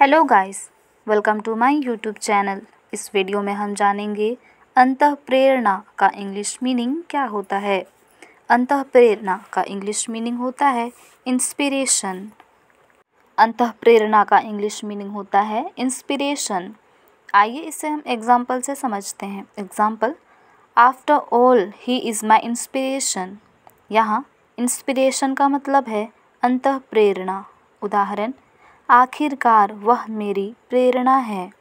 hello guys welcome to my YouTube channel इस video में हम जानेंगे अंत प्रेरणा का इंग्लिश मीनिंग क्या होता है अंत प्रेरणा का इंग्लिश मीनिंग होता है इंस्पिरेशन अंत प्रेरणा का इंग्लिश मीनिंग होता है इंस्पिरेशन आइए इसे हम एग्जाम्पल से समझते हैं example after all he is my inspiration यहाँ इंस्पिरेशन का मतलब है अंत प्रेरणा उदाहरण आखिरकार वह मेरी प्रेरणा है